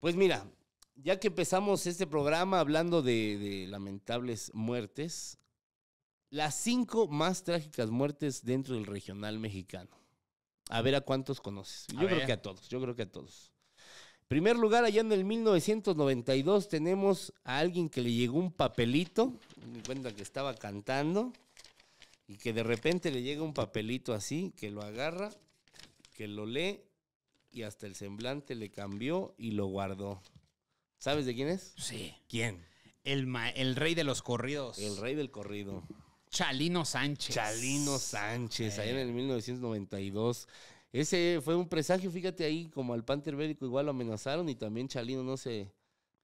Pues mira, ya que empezamos este programa hablando de, lamentables muertes, las cinco más trágicas muertes dentro del regional mexicano. A ver a cuántos conoces. Yo creo que a todos, yo creo que a todos. En primer lugar, allá en el 1992 tenemos a alguien que le llegó un papelito, me cuenta que estaba cantando, y que de repente le llega un papelito así, que lo agarra, que lo lee y hasta el semblante le cambió y lo guardó. ¿Sabes de quién es? Sí. ¿Quién? El, rey de los corridos. El rey del corrido. Chalino Sánchez. Chalino Sánchez, allá en el 1992. Ese fue un presagio, fíjate ahí, como al Panther Bélico igual lo amenazaron y también Chalino no se,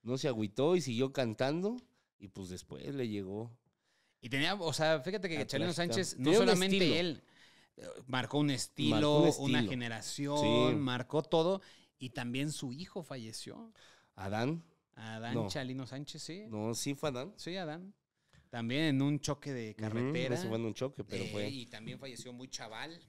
no se agüitó y siguió cantando y pues después le llegó. Y tenía, o sea, fíjate que Chalino Sánchez, no solamente él, marcó un estilo, una generación, marcó todo. Y también su hijo falleció. Adán. Adán Chalino Sánchez, sí. No, sí fue Adán. Sí, Adán. También en un choque de carretera. fue en un choque, pero eh, fue. Y también falleció muy chaval.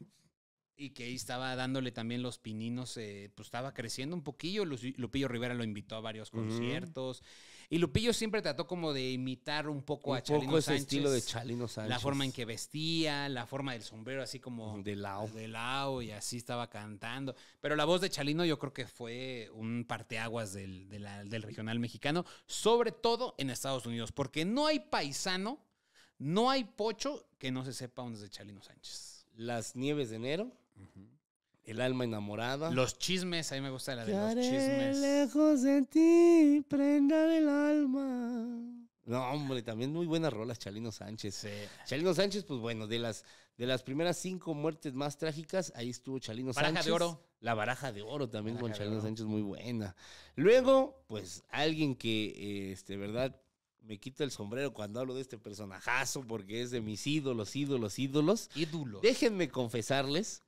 Y que ahí estaba dándole también los pininos, eh, pues estaba creciendo un poquillo. Lupillo Rivera lo invitó a varios conciertos. Y Lupillo siempre trató como de imitar un poco a Chalino poco ese estilo de Chalino Sánchez. La forma en que vestía, la forma del sombrero, así como. De lao. De lao, y así estaba cantando. Pero la voz de Chalino yo creo que fue un parteaguas del, del regional mexicano, sobre todo en Estados Unidos, porque no hay paisano, no hay pocho que no se sepa dónde es de Chalino Sánchez. Las nieves de enero el alma enamorada. Los chismes, ahí me gusta la de los chismes. lejos de ti, prenda del alma. No, hombre, también muy buenas rolas, Chalino Sánchez. Chalino Sánchez, pues bueno, de las, de las primeras cinco muertes más trágicas, ahí estuvo Chalino Sánchez. Baraja de oro. La baraja de oro también con Chalino Sánchez, muy buena. Luego, pues alguien que, este, ¿verdad? Me quita el sombrero cuando hablo de este personajazo porque es de mis ídolos, ídolos, ídolos. Ídolos. Déjenme confesarles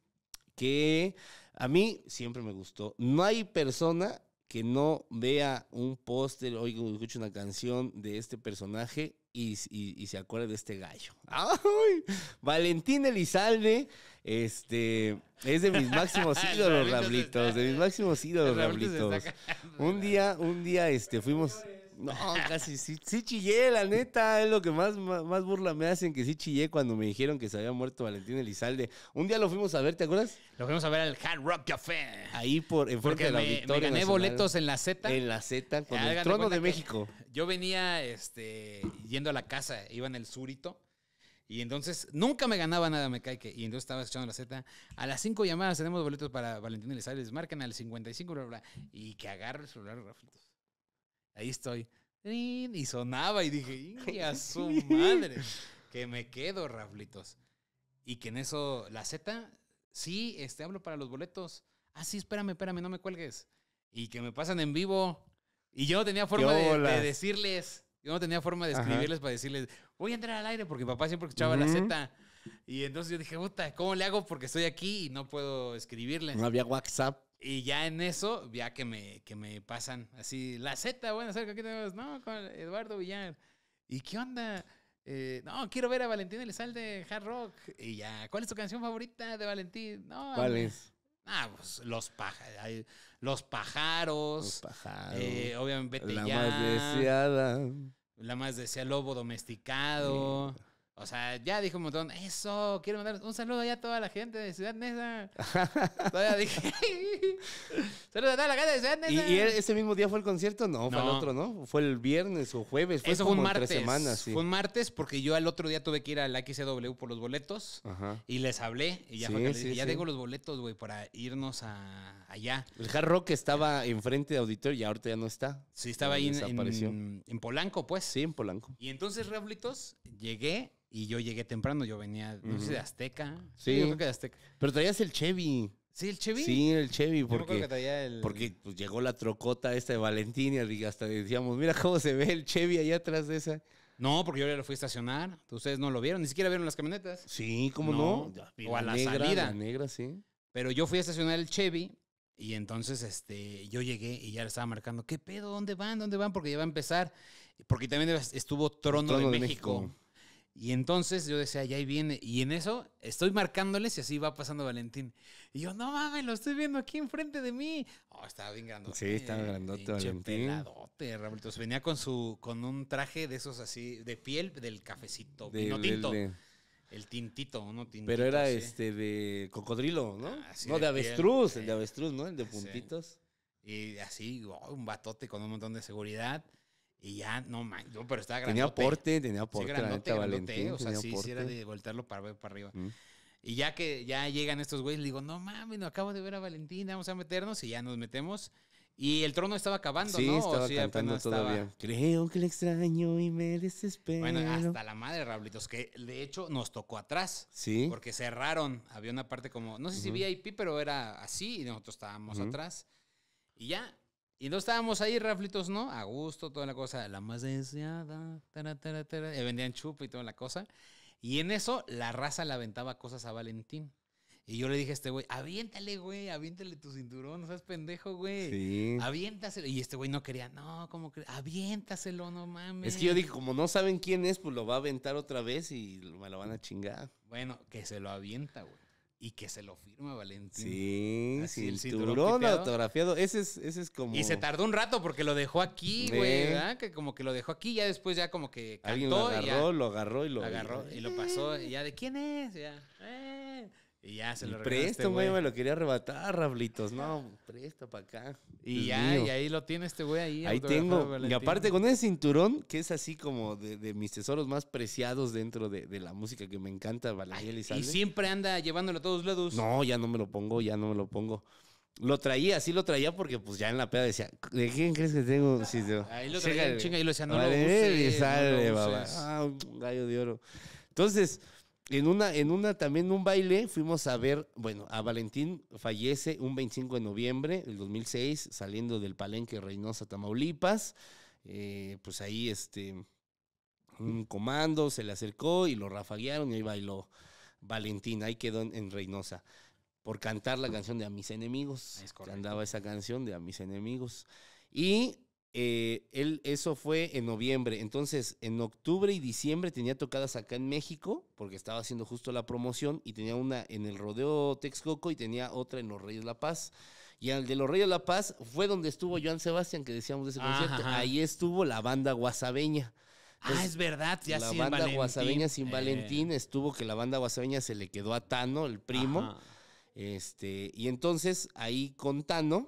que a mí siempre me gustó. No hay persona que no vea un póster, oiga, escuche una canción de este personaje y, se acuerde de este gallo. Valentín Elizalde, este, es de mis máximos ídolos, Rablitos, de mis máximos ídolos, Rablitos. Un día, un día, este, fuimos... No, casi sí, sí chillé, la neta. Es lo que más, más, burla me hacen que sí chillé cuando me dijeron que se había muerto Valentín Elizalde. Un día lo fuimos a ver, ¿te acuerdas? Lo fuimos a ver al Hard Rock Café. Ahí por porque de la me, me gané boletos en la Z. En la Z, con el trono de México. Yo venía este, yendo a la casa, iba en el surito. Y entonces nunca me ganaba nada, me cae que. Y entonces estaba escuchando la Z. A las cinco llamadas tenemos boletos para Valentín Elizalde. Marcan al 55, bla, bla, Y que agarre el celular, Ahí estoy. Y sonaba y dije, a su madre! Que me quedo, Raflitos. Y que en eso, la Z, sí, este, hablo para los boletos. Ah, sí, espérame, espérame, no me cuelgues. Y que me pasan en vivo. Y yo no tenía forma de, decirles, yo no tenía forma de escribirles para decirles, voy a entrar al aire, porque papá siempre escuchaba la Z. Y entonces yo dije, puta, ¿cómo le hago? Porque estoy aquí y no puedo escribirle. No había WhatsApp. Y ya en eso, ya que me, que me pasan así, la Z, bueno, cerca qué tenemos, no, con Eduardo Villar. ¿Y qué onda? Eh, no, quiero ver a Valentín de Hard Rock. Y ya, ¿cuál es tu canción favorita de Valentín? ¿Cuál es? Ah, pues los, paja, los pájaros. Los pájaros. Eh, obviamente, la más deseada. La más deseada, lobo domesticado. O sea, ya dijo un montón, eso, quiero mandar un saludo allá a toda la gente de Ciudad Neza. Todavía dije, saludos a la gente de Ciudad Neza. ¿Y, ese mismo día fue el concierto? No, fue el otro, ¿no? Fue el viernes o jueves. Fue un martes. semanas, Fue un martes porque yo al otro día tuve que ir al XCW por los boletos y les hablé y ya ya tengo los boletos, güey, para irnos a allá. El Hard Rock estaba enfrente de auditorio y ahorita ya no está. Sí, estaba ahí en, Polanco, pues. Sí, en Polanco. Y entonces, Reblitos llegué y yo llegué temprano. Yo venía, de Azteca. Sí. Yo creo que de Azteca. Pero traías el Chevy. Sí, el Chevy. Sí, el Chevy, porque, porque pues, llegó la trocota esta de Valentín y hasta decíamos, mira cómo se ve el Chevy allá atrás de esa. No, porque yo ya lo fui a estacionar. Ustedes no lo vieron, ni siquiera vieron las camionetas. Sí, ¿cómo no? O a la salida. sí. Pero yo fui a estacionar el Chevy y entonces este, yo llegué y ya le estaba marcando, ¿qué pedo? ¿Dónde van? ¿Dónde van? Porque ya va a empezar. Porque también estuvo Trono, de, México. Y entonces yo decía, ya ahí viene. Y en eso estoy marcándoles y así va pasando Valentín. Y yo, no mames, lo estoy viendo aquí enfrente de mí. Oh, estaba bien grandote. Sí, estaba grandote Valentín. Peladote, Raúl. venía con su, con un traje de esos así, de piel del cafecito, No, tinto. El tintito, ¿no? Tintito, Pero era este de cocodrilo, ¿no? Ah, no, de, avestruz, el de avestruz, ¿no? El de puntitos. Y así, un batote con un montón de seguridad. Y ya, no man, no, pero estaba grandote. Tenía aporte, tenía aporte. Sí, grandote, grandote, o sea, sí, hiciera era de voltearlo para, para arriba. Y ya que ya llegan estos güeyes, le digo, no mames, no acabo de ver a Valentina, vamos a meternos y ya nos metemos. Y el trono estaba acabando, sí, ¿no? Estaba sea, pues, cantando todavía. Estaba... Creo que le extraño y me desespero. Bueno, hasta la madre, Rablitos, que de hecho nos tocó atrás. Sí. Porque cerraron. Había una parte como, no sé si vi IP, VIP, pero era así y nosotros estábamos atrás. Y ya y no estábamos ahí, raflitos, ¿no? A gusto, toda la cosa, la más deseada, tara, tara, tara. Eh, vendían chupa y toda la cosa. Y en eso, la raza le aventaba cosas a Valentín. Y yo le dije a este güey, aviéntale, güey, aviéntale tu cinturón, ¿sabes, seas pendejo, güey. Sí. Aviéntaselo. Y este güey no quería, no, ¿cómo que, aviéntaselo, no mames. Es que yo dije, como no saben quién es, pues lo va a aventar otra vez y me lo van a chingar. Bueno, que se lo avienta, güey. Y que se lo firma Valentín. Sí, el cinturón, autografiado. Ese es, ese es como. Y se tardó un rato porque lo dejó aquí, güey, ¿verdad? Que como que lo dejó aquí, ya después ya como que Alguien lo agarró, y lo agarró y lo. Agarró y lo pasó. Y ya de quién es, ya. Eh, y ya se lo Presto, güey, me lo quería arrebatar, Rablitos. No, presto para acá. Y ya, y ahí lo tiene este güey ahí. Ahí tengo. Y aparte con ese cinturón, que es así como de, mis tesoros más preciados dentro de, la música que me encanta, Valeria Y siempre anda llevándolo a todos lados. No, ya no me lo pongo, ya no me lo pongo. Lo traía, sí lo traía porque pues ya en la peda decía, ¿de quién crees que tengo? ahí lo traía, chinga, ahí lo decía, no lo uses, no Ah, gallo de oro. Entonces, en una, en una también un baile fuimos a ver, bueno, a Valentín fallece un 25 de noviembre del 2006, saliendo del Palenque Reynosa, Tamaulipas. Eh, pues ahí este, un comando se le acercó y lo rafaguearon y ahí bailó Valentín, ahí quedó en, Reynosa, por cantar la canción de A mis enemigos. Es que andaba esa canción de A mis enemigos. Y eh, él, eso fue en noviembre. Entonces, en octubre y diciembre tenía tocadas acá en México, porque estaba haciendo justo la promoción, y tenía una en el Rodeo Texcoco y tenía otra en Los Reyes La Paz. Y al de Los Reyes La Paz fue donde estuvo Joan Sebastián, que decíamos de ese concierto. Ahí estuvo la banda guasabeña. ah, es verdad, ya La banda guasabeña sin eh. Valentín estuvo que la banda guasabeña se le quedó a Tano, el primo. Este, y entonces ahí con Tano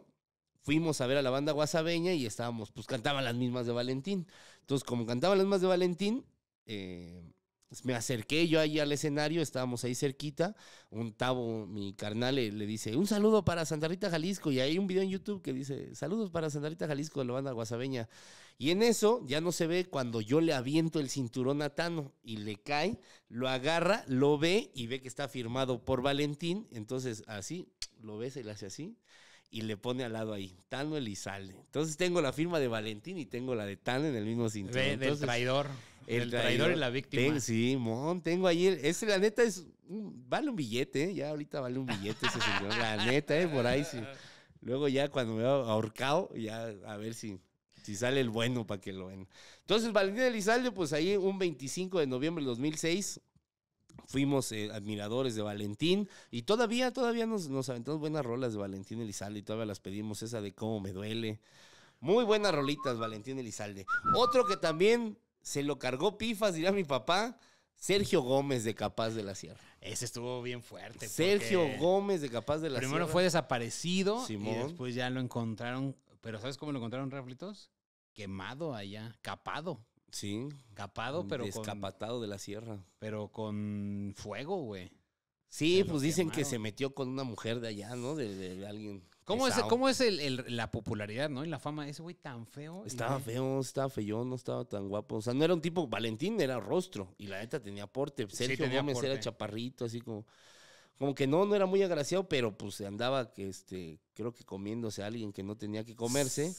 fuimos a ver a la banda guasabeña y estábamos, pues cantaban las mismas de Valentín. Entonces, como cantaban las mismas de Valentín, eh, pues, me acerqué yo ahí al escenario, estábamos ahí cerquita, un tabo, mi carnal, le, dice, un saludo para Santa Rita Jalisco, y hay un video en YouTube que dice, saludos para Santa Rita Jalisco de la banda guasabeña. Y en eso ya no se ve cuando yo le aviento el cinturón a Tano y le cae, lo agarra, lo ve y ve que está firmado por Valentín, entonces así, lo ves y le hace así y le pone al lado ahí, Tano Elizalde. Entonces tengo la firma de Valentín y tengo la de Tano en el mismo cinturón. del traidor. El, traidor, y la víctima. sí, tengo ahí. ese, la neta, es vale un billete, ¿eh? ya ahorita vale un billete ese señor. la neta, ¿eh? por ahí sí. Luego ya cuando me veo ahorcado, ya a ver si, si sale el bueno para que lo ven. Entonces, Valentín Elizalde, pues ahí un 25 de noviembre del 2006, fuimos eh, admiradores de Valentín y todavía, todavía nos, nos aventamos buenas rolas de Valentín Elizalde y todavía las pedimos, esa de cómo me duele. Muy buenas rolitas, Valentín Elizalde. Otro que también se lo cargó pifas, dirá mi papá. Sergio Gómez de Capaz de la Sierra. Ese estuvo bien fuerte. Sergio Gómez de Capaz de la Sierra. Primero fue desaparecido y después ya lo encontraron. Pero ¿sabes cómo lo encontraron, Raflitos? Quemado allá, capado. Sí. Capado, pero. Descapatado de la sierra. Pero con fuego, güey. Sí, pues dicen que se metió con una mujer de allá, ¿no? De, alguien. ¿Cómo es, ¿cómo es el, la popularidad, ¿no? Y la fama. de Ese güey tan feo. Estaba feo, estaba feo, no estaba tan guapo. O sea, no era un tipo. Valentín era rostro. Y la neta tenía porte. Sergio Gómez era chaparrito, así como. Como que no, no era muy agraciado, pero pues andaba, que este, creo que comiéndose a alguien que no tenía que comerse.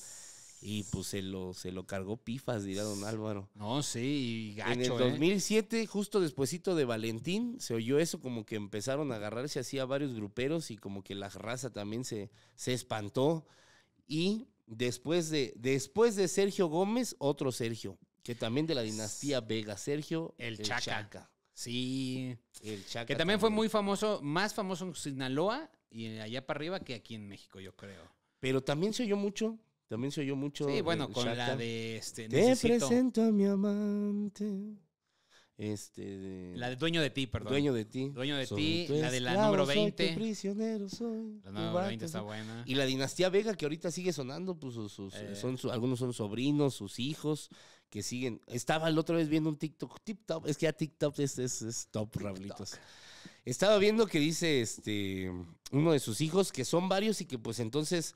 Y pues se lo, cargó pifas, dirá don Álvaro. No, sí, y gacho. En el 2007, ¿eh? justo despuesito de Valentín, se oyó eso como que empezaron a agarrarse así a varios gruperos y como que la raza también se, se espantó. Y después de, después de Sergio Gómez, otro Sergio, que también de la dinastía Vega, Sergio el, Chaca. Sí. El Chaca. Que también fue muy famoso, más famoso en Sinaloa y allá para arriba que aquí en México, yo creo. Pero también se oyó mucho también se oyó mucho. Sí, bueno, con la de este. Te presento a mi amante. Este. La de Dueño de ti, perdón. Dueño de ti. Dueño de ti. La de la número 20. prisionero soy. La número 20 está buena. Y la dinastía Vega, que ahorita sigue sonando, pues eh. son algunos son sobrinos, sus hijos, que siguen. Estaba la otra vez viendo un TikTok. TikTok, Es que ya TikTok es, es, top, Rablitos. Estaba viendo que dice este uno de sus hijos que son varios y que pues entonces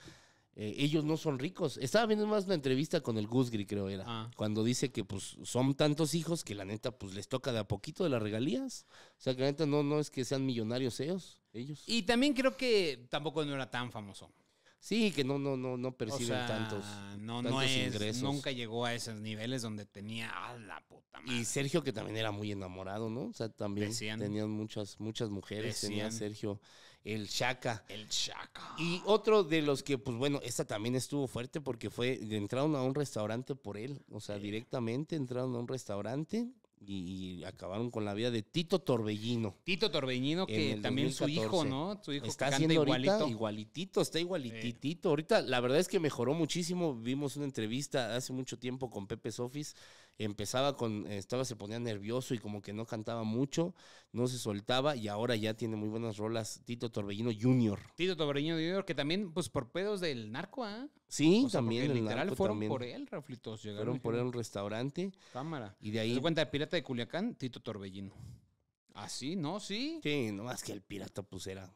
eh, ellos no son ricos. Estaba viendo más una entrevista con el Guzgri, creo era, ah. cuando dice que pues son tantos hijos que la neta pues les toca de a poquito de las regalías. O sea, que la neta no, no es que sean millonarios ellos, Y también creo que tampoco no era tan famoso. Sí, que no, no, no, no perciben tantos, no, no ingresos. Nunca llegó a esos niveles donde tenía la puta madre. Y Sergio, que también era muy enamorado, ¿no? O sea, también tenían muchas, muchas mujeres, tenía Sergio el Chaka. El Chaca. Y otro de los que, pues bueno, esta también estuvo fuerte porque fue, entraron a un restaurante por él, o sea, directamente entraron a un restaurante y, acabaron con la vida de Tito Torbellino. Tito Torbellino, que también su hijo, ¿no? Su hijo está siendo canta igualito. igualitito, está igualititito. Ahorita la verdad es que mejoró muchísimo. Vimos una entrevista hace mucho tiempo con Pepe Sofis empezaba con, estaba, se ponía nervioso y como que no cantaba mucho, no se soltaba y ahora ya tiene muy buenas rolas Tito Torbellino Jr. Tito Torbellino Jr., que también, pues por pedos del narco, ¿ah? Sí, también. literal fueron por él, Raflitos. Llegaron fueron por él un restaurante. Cámara. Y de ahí. ¿Te cuenta de Pirata de Culiacán? Tito Torbellino. Ah, sí, ¿no? Sí. Sí, no que el pirata, pues era.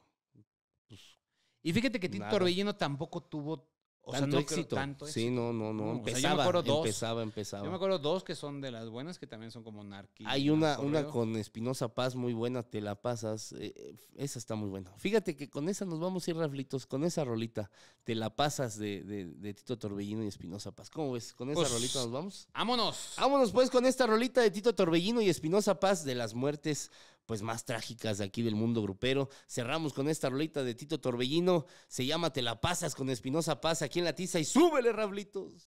Pues, y fíjate que Tito Torbellino tampoco tuvo o sea, no éxito. Tanto éxito. Sí, no, no, no. Empezaba, dos. empezaba, empezaba. Yo me acuerdo dos que son de las buenas, que también son como narqui. Hay una, una con Espinosa Paz muy buena, te la pasas. Eh, eh, esa está muy buena. Fíjate que con esa nos vamos a ir, Raflitos, con esa rolita. Te la pasas de, Tito Torbellino y Espinosa Paz. ¿Cómo ves? ¿Con esa pues, rolita nos vamos? ¡Vámonos! Vámonos pues con esta rolita de Tito Torbellino y Espinosa Paz de las muertes pues más trágicas de aquí del mundo grupero. Cerramos con esta roleta de Tito Torbellino, se llama Te la pasas con Espinosa Paz aquí en la tiza y súbele, Rablitos.